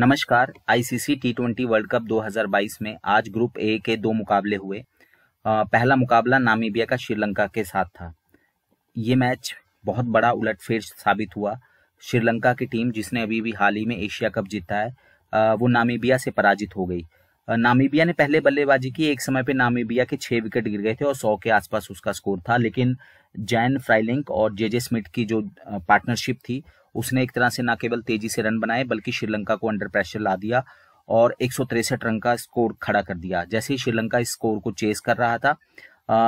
नमस्कार ICC T twenty World Cup 2022 में आज ग्रुप ए के दो मुकाबले हुए पहला मुकाबला नामीबिया का श्रीलंका के साथ था ये मैच बहुत बड़ा उलटफेर साबित हुआ श्रीलंका की टीम जिसने अभी भी हाल ही में एशिया कप जीता है वो नामीबिया से पराजित हो गई नामीबिया ने पहले बल्लेबाजी की एक समय पे नामीबिया के छह विकेट गिर गए थे और सौ के आसपास उसका स्कोर था लेकिन जैन फ्राइलिंक और जे जे स्मिथ की जो पार्टनरशिप थी उसने एक तरह से ना केवल तेजी से रन बनाए बल्कि श्रीलंका को अंडर प्रेशर ला दिया और एक रन का स्कोर खड़ा कर दिया जैसे ही श्रीलंका इस स्कोर को चेस कर रहा था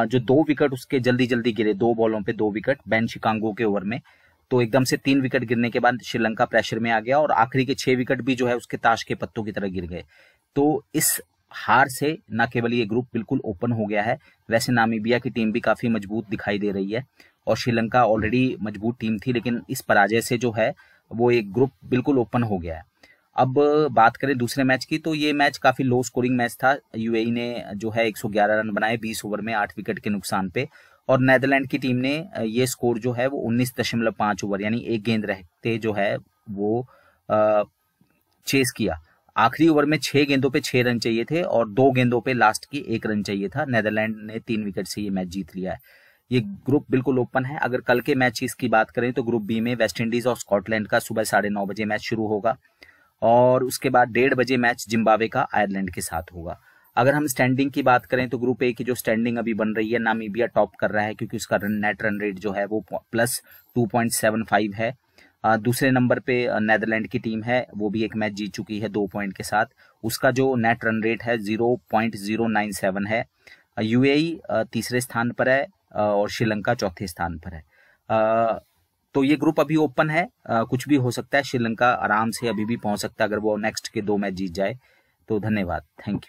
जो दो विकेट उसके जल्दी जल्दी गिरे दो बॉलों पे दो विकेट बैन शिकांगो के ओवर में तो एकदम से तीन विकेट गिरने के बाद श्रीलंका प्रेशर में आ गया और आखिरी के छह विकेट भी जो है उसके ताश के पत्तों की तरह गिर गए तो इस हार से न केवल ये ग्रुप बिल्कुल ओपन हो गया है वैसे नामीबिया की टीम भी काफ़ी मजबूत दिखाई दे रही है और श्रीलंका ऑलरेडी मजबूत टीम थी लेकिन इस पराजय से जो है वो एक ग्रुप बिल्कुल ओपन हो गया है अब बात करें दूसरे मैच की तो ये मैच काफ़ी लो स्कोरिंग मैच था यूएई e ने जो है 111 रन बनाए 20 ओवर में 8 विकेट के नुकसान पे और नेदरलैंड की टीम ने ये स्कोर जो है वो 19.5 ओवर यानी एक गेंद रहते जो है वो चेस किया आखिरी ओवर में छह गेंदों पे छह रन चाहिए थे और दो गेंदों पे लास्ट की एक रन चाहिए था नेदरलैंड ने तीन विकेट से ये मैच जीत लिया है ये ग्रुप बिल्कुल ओपन है अगर कल के मैच की बात करें तो ग्रुप बी में वेस्ट इंडीज और स्कॉटलैंड का सुबह साढ़े नौ बजे मैच शुरू होगा और उसके बाद डेढ़ बजे मैच जिम्बावे का आयरलैंड के साथ होगा अगर हम स्टैंडिंग की बात करें तो ग्रुप ए की जो स्टैंडिंग अभी बन रही है नामीबिया टॉप कर रहा है क्योंकि उसका रन नेट रन रेट जो है वो plus two point seven five है दूसरे नंबर पे नेदरलैंड की टीम है वो भी एक मैच जीत चुकी है दो पॉइंट के साथ उसका जो नेट रन रेट है zero point zero nine seven है यूएई e, तीसरे स्थान पर है और श्रीलंका चौथे स्थान पर है तो ये ग्रुप अभी ओपन है कुछ भी हो सकता है श्रीलंका आराम से अभी भी पहुंच सकता है अगर वो नेक्स्ट के दो मैच जीत जाए तो धन्यवाद थैंक यू